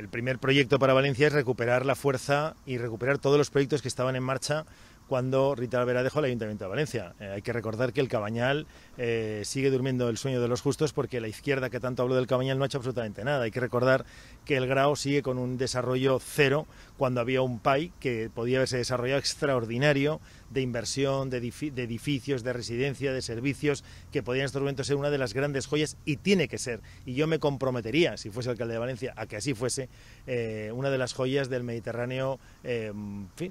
el primer proyecto para Valencia es recuperar la fuerza y recuperar todos los proyectos que estaban en marcha cuando Rita Alvera dejó el Ayuntamiento de Valencia. Eh, hay que recordar que el Cabañal eh, sigue durmiendo el sueño de los justos porque la izquierda que tanto habló del Cabañal no ha hecho absolutamente nada. Hay que recordar que el grao sigue con un desarrollo cero cuando había un PAI que podía haberse desarrollado extraordinario de inversión, de, edificios, de residencia, de servicios, que podía en estos momentos ser una de las grandes joyas y tiene que ser. Y yo me comprometería, si fuese alcalde de Valencia, a que así fuese eh, una de las joyas del Mediterráneo, eh,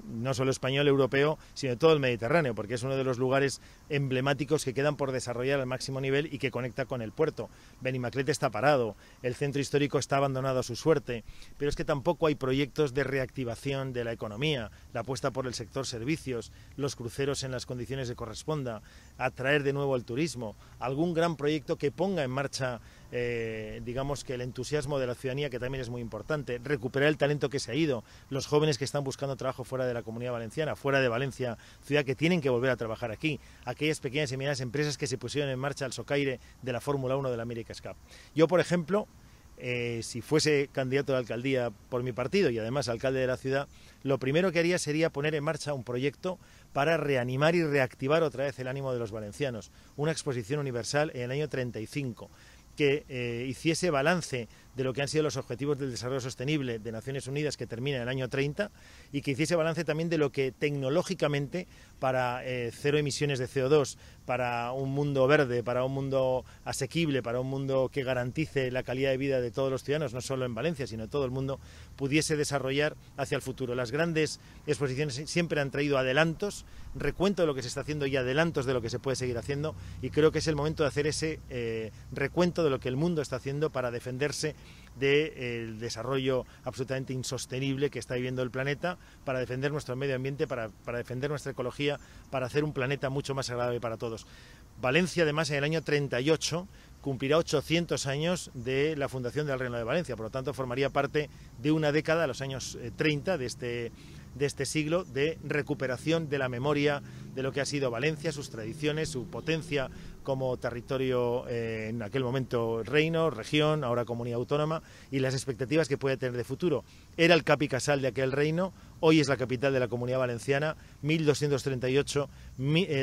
no solo español, europeo, sino de todo el Mediterráneo, porque es uno de los lugares emblemáticos que quedan por desarrollar al máximo nivel y que conecta con el puerto. Benimaclet está parado, el centro histórico está abandonado a sus suerte, pero es que tampoco hay proyectos de reactivación de la economía, la apuesta por el sector servicios, los cruceros en las condiciones que corresponda, atraer de nuevo al turismo, algún gran proyecto que ponga en marcha, eh, digamos que el entusiasmo de la ciudadanía, que también es muy importante, recuperar el talento que se ha ido, los jóvenes que están buscando trabajo fuera de la comunidad valenciana, fuera de Valencia, ciudad que tienen que volver a trabajar aquí, aquellas pequeñas y medianas empresas que se pusieron en marcha al socaire de la Fórmula 1 de la América Cup. Yo, por ejemplo, eh, si fuese candidato a la alcaldía por mi partido y además alcalde de la ciudad, lo primero que haría sería poner en marcha un proyecto para reanimar y reactivar otra vez el ánimo de los valencianos, una exposición universal en el año 35 que eh, hiciese balance de lo que han sido los Objetivos del Desarrollo Sostenible de Naciones Unidas que termina en el año 30 y que hiciese balance también de lo que tecnológicamente para eh, cero emisiones de CO2, para un mundo verde, para un mundo asequible, para un mundo que garantice la calidad de vida de todos los ciudadanos, no solo en Valencia, sino todo el mundo, pudiese desarrollar hacia el futuro. Las grandes exposiciones siempre han traído adelantos, recuento de lo que se está haciendo y adelantos de lo que se puede seguir haciendo y creo que es el momento de hacer ese eh, recuento de lo que el mundo está haciendo para defenderse del desarrollo absolutamente insostenible que está viviendo el planeta, para defender nuestro medio ambiente, para, defender nuestra ecología, para hacer un planeta mucho más agradable para todos. Valencia, además, en el año 38 cumplirá 800 años de la fundación del Reino de Valencia, por lo tanto formaría parte de una década, los años 30 eh, de este, de este siglo, de recuperación de la memoria de lo que ha sido Valencia, sus tradiciones, su potencia como territorio eh, en aquel momento reino, región, ahora comunidad autónoma, y las expectativas que puede tener de futuro. Era el casal de aquel reino, hoy es la capital de la comunidad valenciana, 1238,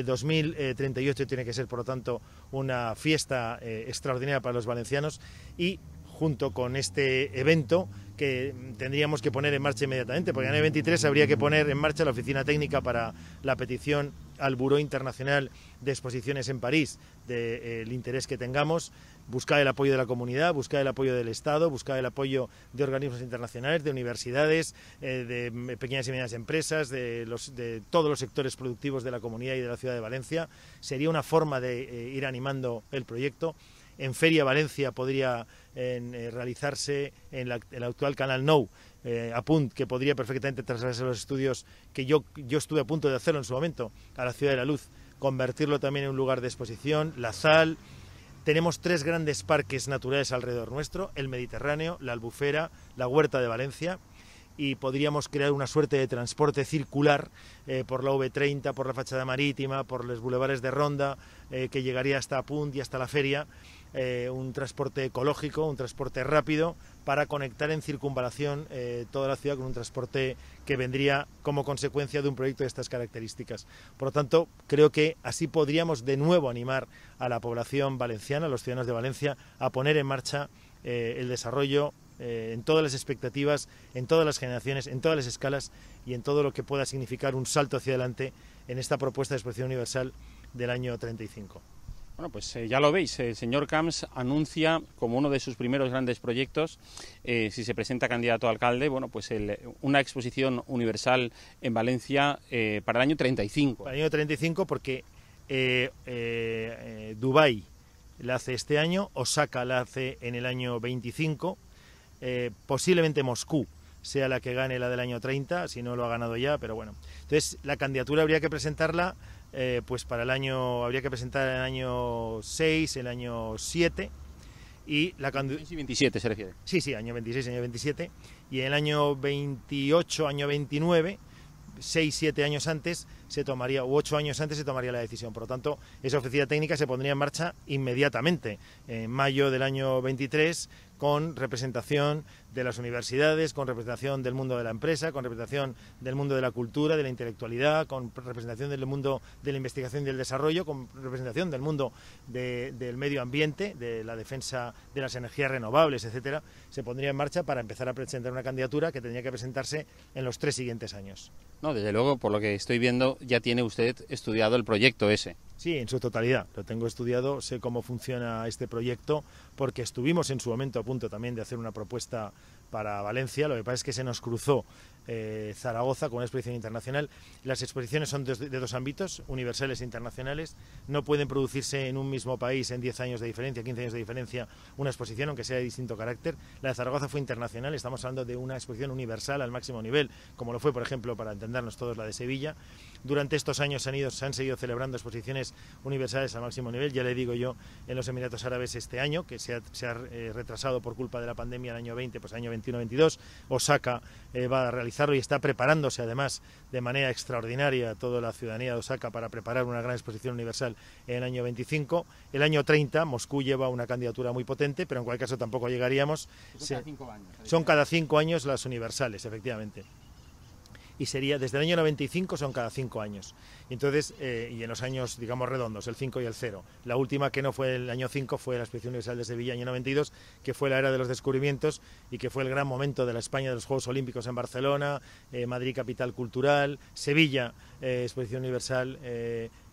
2038 eh, tiene que ser, por lo tanto, una fiesta eh, extraordinaria para los valencianos y junto con este evento que tendríamos que poner en marcha inmediatamente, porque en el 23 habría que poner en marcha la oficina técnica para la petición al Buró Internacional de Exposiciones en París del eh, interés que tengamos, buscar el apoyo de la comunidad, buscar el apoyo del Estado, buscar el apoyo de organismos internacionales, de universidades, eh, de mm, pequeñas y medianas empresas, de, todos los sectores productivos de la comunidad y de la ciudad de Valencia. Sería una forma de eh, ir animando el proyecto. En Feria Valencia podría realizarse en, el actual canal NOW eh, que podría perfectamente a los estudios que yo, estuve a punto de hacerlo en su momento, a la Ciudad de la Luz, convertirlo también en un lugar de exposición, la sal Tenemos tres grandes parques naturales alrededor nuestro, el Mediterráneo, la Albufera, la Huerta de Valencia, y podríamos crear una suerte de transporte circular eh, por la V30, por la fachada marítima, por los bulevares de Ronda, eh, que llegaría hasta Apunt y hasta la feria. Eh, un transporte ecológico, un transporte rápido, para conectar en circunvalación eh, toda la ciudad con un transporte que vendría como consecuencia de un proyecto de estas características. Por lo tanto, creo que así podríamos de nuevo animar a la población valenciana, a los ciudadanos de Valencia, a poner en marcha eh, el desarrollo en todas las expectativas, en todas las generaciones, en todas las escalas y en todo lo que pueda significar un salto hacia adelante en esta propuesta de expresión universal del año 35. Bueno, pues eh, ya lo veis, el señor Camps anuncia como uno de sus primeros grandes proyectos, eh, si se presenta candidato a alcalde, bueno, pues una exposición universal en Valencia eh, para el año 35. Para el año 35 porque Dubái la hace este año, Osaka la hace en el año 25, posiblemente Moscú sea la que gane la del año 30, si no lo ha ganado ya, pero bueno. Entonces, la candidatura habría que presentarla eh, pues para el año, habría que presentar el año 6, el año 7. Y la 27 se refiere. Sí, sí, año 26, año 27. Y en el año 28, año 29, 6, 7 años antes, se tomaría, u ocho años antes se tomaría la decisión. Por lo tanto, esa oficina técnica se pondría en marcha inmediatamente, en mayo del año 23, con representación de las universidades, con representación del mundo de la empresa, con representación del mundo de la cultura, de la intelectualidad, con representación del mundo de la investigación y del desarrollo, con representación del mundo del medio ambiente, de la defensa de las energías renovables, etcétera, se pondría en marcha para empezar a presentar una candidatura que tendría que presentarse en los tres siguientes años. No, desde luego, por lo que estoy viendo, ya tiene usted estudiado el proyecto ese. Sí, en su totalidad. Lo tengo estudiado, sé cómo funciona este proyecto, porque estuvimos en su momento a punto también de hacer una propuesta para Valencia. Lo que pasa es que se nos cruzó eh, Zaragoza con una exposición internacional. Las exposiciones son de, de, dos ámbitos, universales e internacionales. No pueden producirse en un mismo país en 10 años de diferencia, 15 años de diferencia, una exposición, aunque sea de distinto carácter. La de Zaragoza fue internacional, estamos hablando de una exposición universal al máximo nivel, como lo fue, por ejemplo, para entendernos todos, la de Sevilla durante estos años han ido, se han seguido celebrando exposiciones universales al máximo nivel, ya le digo yo, en los Emiratos Árabes este año, que se ha, eh, retrasado por culpa de la pandemia el año 20, pues año 21-22, Osaka eh, va a realizarlo y está preparándose además de manera extraordinaria toda la ciudadanía de Osaka para preparar una gran exposición universal en el año 25. El año 30, Moscú lleva una candidatura muy potente, pero en cualquier caso tampoco llegaríamos. son cada cinco años las universales, efectivamente y sería desde el año 95 son cada cinco años. Entonces, eh, y en los años, digamos, redondos, el 5 y el 0. La última que no fue el año 5 fue la Exposición Universal de Sevilla, año 92, que fue la era de los descubrimientos y que fue el gran momento de la España de los Juegos Olímpicos en Barcelona, eh, Madrid capital cultural, Sevilla, eh, Exposición Universal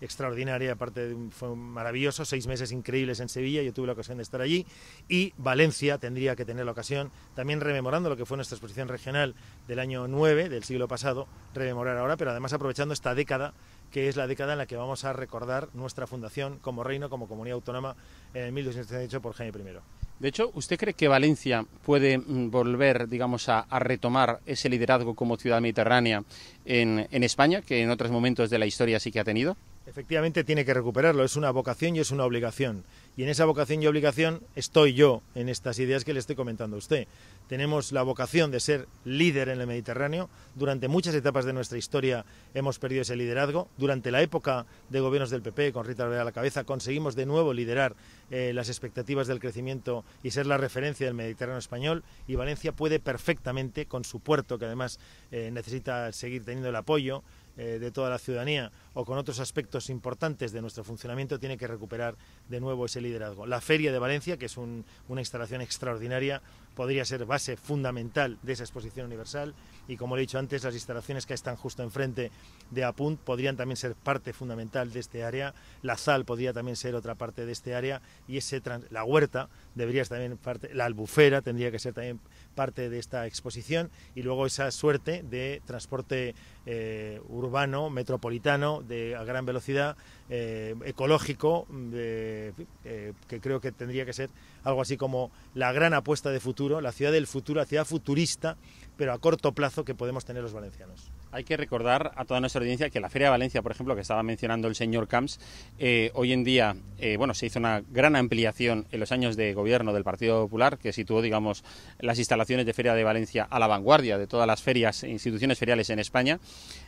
extraordinaria, aparte de un, fue maravilloso, seis meses increíbles en Sevilla, yo tuve la ocasión de estar allí, y Valencia tendría que tener la ocasión, también rememorando lo que fue nuestra exposición regional del año 9, del siglo pasado, rememorar ahora, pero además aprovechando esta década que es la década en la que vamos a recordar nuestra fundación como reino, como comunidad autónoma en el 1278 por Jaime I. De hecho, ¿usted cree que Valencia puede mm, volver, digamos, a, retomar ese liderazgo como ciudad mediterránea en, en España, que en otros momentos de la historia sí que ha tenido? Efectivamente tiene que recuperarlo, es una vocación y es una obligación. Y en esa vocación y obligación estoy yo en estas ideas que le estoy comentando a usted tenemos la vocación de ser líder en el Mediterráneo. Durante muchas etapas de nuestra historia hemos perdido ese liderazgo. Durante la época de gobiernos del PP, con Rita de a la cabeza, conseguimos de nuevo liderar eh, las expectativas del crecimiento y ser la referencia del Mediterráneo español. Y Valencia puede perfectamente, con su puerto, que además eh, necesita seguir teniendo el apoyo, eh, de toda la ciudadanía o con otros aspectos importantes de nuestro funcionamiento, tiene que recuperar de nuevo ese liderazgo. La Feria de Valencia, que es una instalación extraordinaria, podría ser base fundamental de esa exposición universal y como he dicho antes, las instalaciones que están justo enfrente de Apunt podrían también ser parte fundamental de este área, la Zal podría también ser otra parte de este área y ese la huerta debería ser también parte, la albufera tendría que ser también parte de esta exposición y luego esa suerte de transporte eh, urbano, metropolitano, de a gran velocidad eh, ecológico, eh, que creo que tendría que ser algo así como la gran apuesta de futuro, la ciudad del futuro, la ciudad futurista, pero a corto plazo que podemos tener los valencianos. Hay que recordar a toda nuestra audiencia que la Feria de Valencia, por ejemplo, que estaba mencionando el señor Camps, eh, hoy en día, eh, bueno, se hizo una gran ampliación en los años de gobierno del Partido Popular, que situó, digamos, las instalaciones de Feria de Valencia a la vanguardia de todas las ferias e instituciones feriales en España.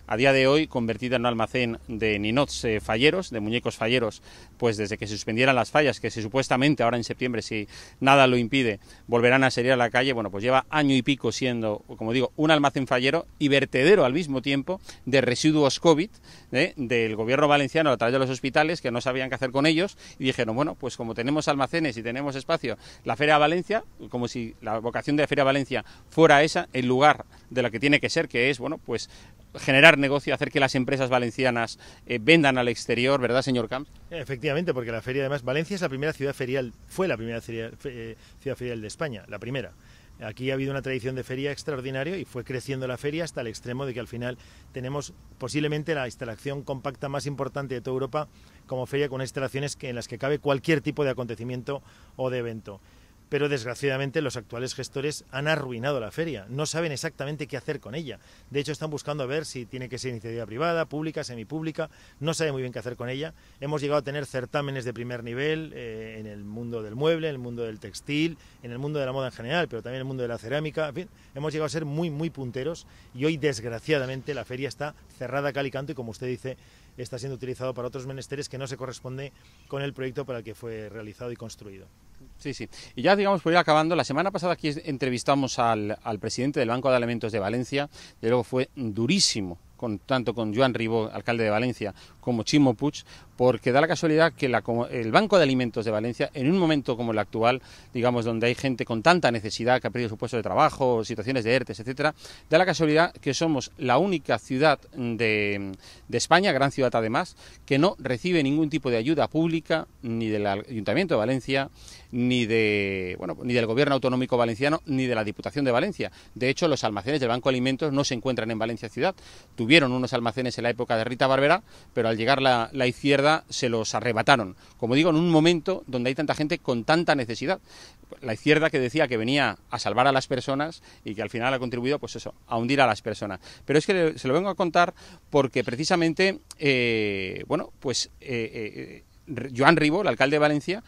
A día de hoy, convertida en un almacén de ninots eh, falleros, de muñecos falleros, pues desde que se suspendieran las fallas, que si supuestamente ahora en septiembre, si nada lo impide, volverán a salir a la calle, bueno, pues lleva año y pico siendo, como digo, un almacén fallero y vertedero al mismo tiempo de residuos COVID ¿eh? del gobierno valenciano a través de los hospitales que no sabían qué hacer con ellos y dijeron, bueno, pues como tenemos almacenes y tenemos espacio, la Feria Valencia, como si la vocación de la Feria Valencia fuera esa, en lugar de la que tiene que ser, que es, bueno, pues generar negocio, hacer que las empresas valencianas eh, vendan al exterior, ¿verdad, señor Camps? Efectivamente, porque la feria, además, Valencia es la primera ciudad ferial, fue la primera eh, ciudad ferial de España, la primera. Aquí ha habido una tradición de feria extraordinaria y fue creciendo la feria hasta el extremo de que al final tenemos posiblemente la instalación compacta más importante de toda Europa como feria con instalaciones que, en las que cabe cualquier tipo de acontecimiento o de evento pero desgraciadamente los actuales gestores han arruinado la feria, no saben exactamente qué hacer con ella. De hecho, están buscando a ver si tiene que ser iniciativa privada, pública, semipública, no saben muy bien qué hacer con ella. Hemos llegado a tener certámenes de primer nivel eh, en el mundo del mueble, en el mundo del textil, en el mundo de la moda en general, pero también en el mundo de la cerámica. En fin, hemos llegado a ser muy, muy punteros y hoy, desgraciadamente, la feria está cerrada cal y canto y, como usted dice, está siendo utilizado para otros menesteres que no se corresponde con el proyecto para el que fue realizado y construido. Sí, sí. Y ya, digamos, por ir acabando, la semana pasada aquí entrevistamos al, presidente del Banco de Alimentos de Valencia, de luego fue durísimo con, tanto con Joan Ribó, alcalde de Valencia, como Chimo Puig, porque da la casualidad que la, el Banco de Alimentos de Valencia, en un momento como el actual, digamos, donde hay gente con tanta necesidad que ha perdido su puesto de trabajo, situaciones de ERTES, etcétera, da la casualidad que somos la única ciudad de, España, gran ciudad además, que no recibe ningún tipo de ayuda pública ni del Ayuntamiento de Valencia, ni de bueno, ni del Gobierno Autonómico Valenciano, ni de la Diputación de Valencia. De hecho, los almacenes del Banco de Alimentos no se encuentran en Valencia ciudad tuvieron unos almacenes en la época de Rita Barberá, pero al llegar la, izquierda se los arrebataron. Como digo, en un momento donde hay tanta gente con tanta necesidad la izquierda que decía que venía a salvar a las personas y que al final ha contribuido, pues eso, a hundir a las personas. Pero es que se lo vengo a contar porque precisamente, eh, bueno, pues eh, eh, Joan Ribó, el alcalde de Valencia,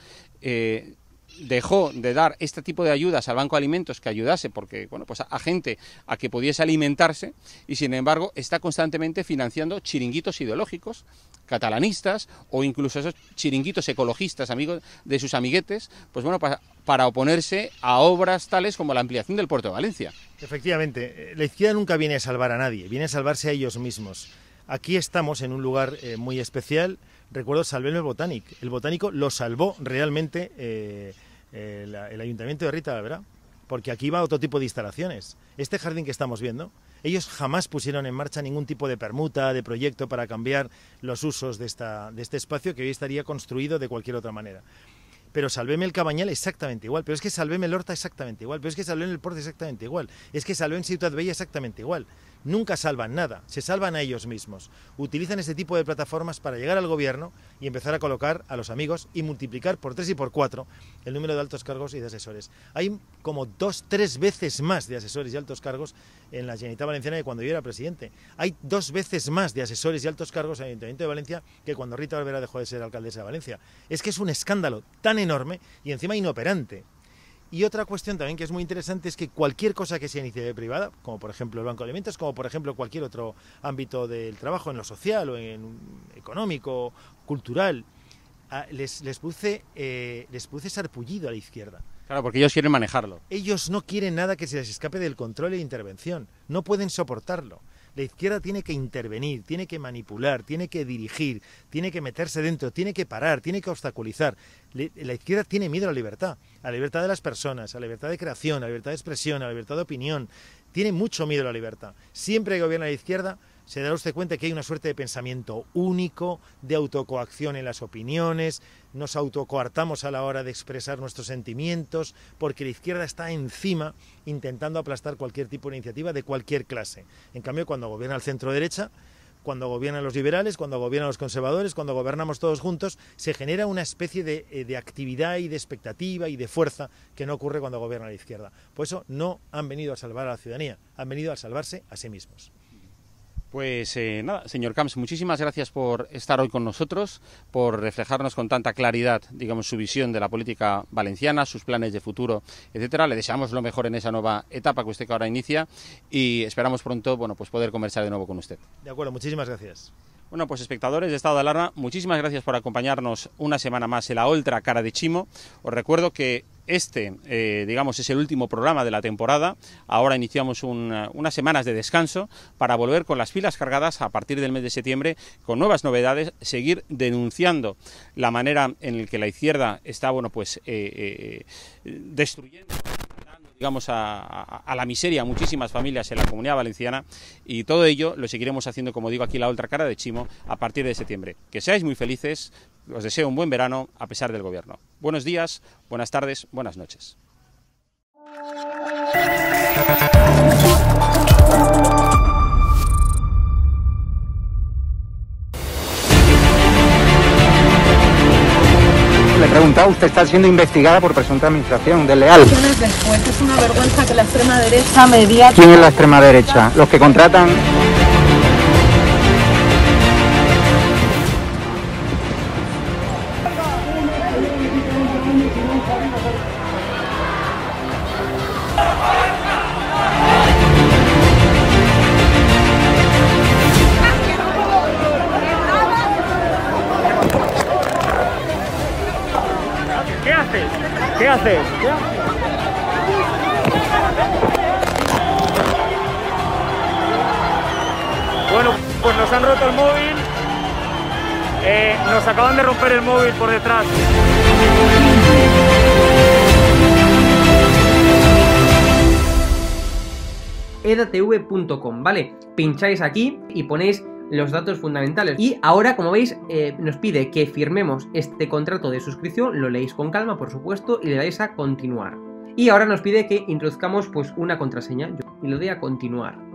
dejó de dar este tipo de ayudas al Banco de Alimentos que ayudase porque bueno, pues a, gente a que pudiese alimentarse y sin embargo está constantemente financiando chiringuitos ideológicos catalanistas o incluso esos chiringuitos ecologistas amigos de sus amiguetes, pues bueno, para, oponerse a obras tales como la ampliación del puerto de Valencia. Efectivamente, eh, la izquierda nunca viene a salvar a nadie, viene a salvarse a ellos mismos. Aquí estamos en un lugar eh, muy especial. Recuerdo, salvé el botánico El botánico lo salvó realmente. Eh, el, ayuntamiento de Rita, ¿verdad? Porque aquí va otro tipo de instalaciones. Este jardín que estamos viendo, ellos jamás pusieron en marcha ningún tipo de permuta, de proyecto para cambiar los usos de, esta, de este espacio que hoy estaría construido de cualquier otra manera pero Salveme el Cabañal exactamente igual, pero es que Salveme el Horta exactamente igual, pero es que Salveme el Porte exactamente igual, es que Salveme Ciudad Bella exactamente igual. Nunca salvan nada, se salvan a ellos mismos. Utilizan este tipo de plataformas para llegar al gobierno y empezar a colocar a los amigos y multiplicar por tres y por cuatro el número de altos cargos y de asesores. Hay como dos, tres veces más de asesores y altos cargos en la Generalitat Valenciana que cuando yo era presidente. Hay dos veces más de asesores y altos cargos en el Ayuntamiento de Valencia que cuando Rita Barbera dejó de ser alcaldesa de Valencia. Es que es un escándalo tan enorme y encima inoperante. Y otra cuestión también que es muy interesante es que cualquier cosa que sea iniciativa privada, como por ejemplo el Banco de Alimentos, como por ejemplo cualquier otro ámbito del trabajo, en lo social o en económico, cultural, les, les, eh, les sarpullido a la izquierda. Claro, porque ellos quieren manejarlo. Ellos no quieren nada que se les escape del control e intervención. No pueden soportarlo. La izquierda tiene que intervenir, tiene que manipular, tiene que dirigir, tiene que meterse dentro, tiene que parar, tiene que obstaculizar. La izquierda tiene miedo a la libertad, a la libertad de las personas, a la libertad de creación, a la libertad de expresión, a la libertad de opinión. Tiene mucho miedo a la libertad. Siempre que gobierna la izquierda, se dará usted cuenta que hay una suerte de pensamiento único, de autocoacción en las opiniones, nos autocoartamos a la hora de expresar nuestros sentimientos, porque la izquierda está encima intentando aplastar cualquier tipo de iniciativa de cualquier clase. En cambio, cuando gobierna el centro derecha, cuando gobiernan los liberales, cuando gobiernan los conservadores, cuando gobernamos todos juntos, se genera una especie de, eh, de, actividad y de expectativa y de fuerza que no ocurre cuando gobierna la izquierda. Por eso no han venido a salvar a la ciudadanía, han venido a salvarse a sí mismos. Pues eh, nada, señor Camps, muchísimas gracias por estar hoy con nosotros, por reflejarnos con tanta claridad, digamos, su visión de la política valenciana, sus planes de futuro, etcétera. Le deseamos lo mejor en esa nueva etapa que usted que ahora inicia y esperamos pronto, bueno, pues poder conversar de nuevo con usted. De acuerdo, muchísimas gracias. Bueno, pues espectadores de Estado de Alarma, muchísimas gracias por acompañarnos una semana más en la ultra cara de Chimo. Os recuerdo que este, eh, digamos, es el último programa de la temporada. Ahora iniciamos eh, unas semanas de descanso para volver con las filas cargadas a partir del mes de septiembre con nuevas novedades, seguir denunciando la manera en la que la izquierda está, bueno, pues eh, destruyendo digamos, a, a, la miseria a muchísimas familias en la comunidad valenciana y todo ello lo seguiremos haciendo, como digo, aquí la otra cara de Chimo a partir de septiembre. Que seáis muy felices, os deseo un buen verano a pesar del gobierno. Buenos días, buenas tardes, buenas noches. Le preguntaba, usted está siendo investigada por presunta administración desleal. es una vergüenza la extrema derecha media... ¿Quién es la extrema derecha? Los que contratan... el móvil por detrás. edatv.com, ¿vale? Pincháis aquí y ponéis los datos fundamentales. Y ahora, como veis, eh, nos pide que firmemos este contrato de suscripción, lo leéis con calma, por supuesto, y le dais a continuar. Y ahora nos pide que introduzcamos pues una contraseña, y lo doy a continuar.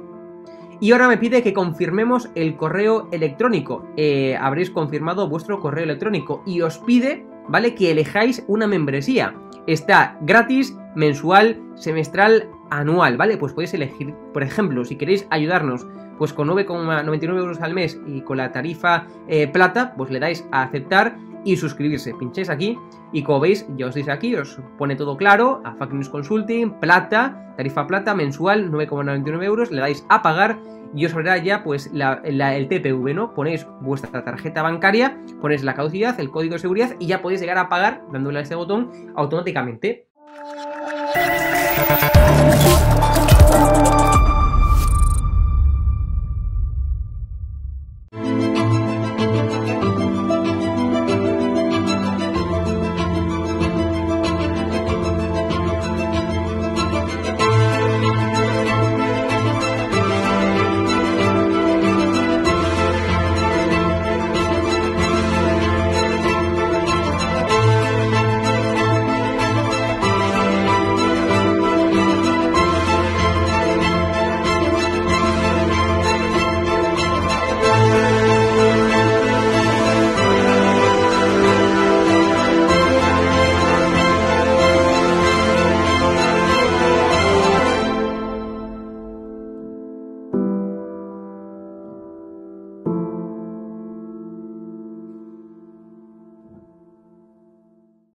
Y ahora me pide que confirmemos el correo electrónico. Eh, habréis confirmado vuestro correo electrónico y os pide, ¿vale? Que elijáis una membresía. Está gratis, mensual, semestral, anual, ¿vale? Pues podéis elegir, por ejemplo, si queréis ayudarnos pues con 9,99 euros al mes y con la tarifa eh, plata, pues le dais a aceptar y suscribirse. Pincháis aquí y como veis, ya os dice aquí, os pone todo claro, a Fact News Consulting, plata, tarifa plata mensual, 9,99 euros, le dais a pagar y os abrirá ya pues la, el TPV, ¿no? Ponéis vuestra tarjeta bancaria, ponéis la caducidad, el código de seguridad y ya podéis llegar a pagar dándole a este botón automáticamente.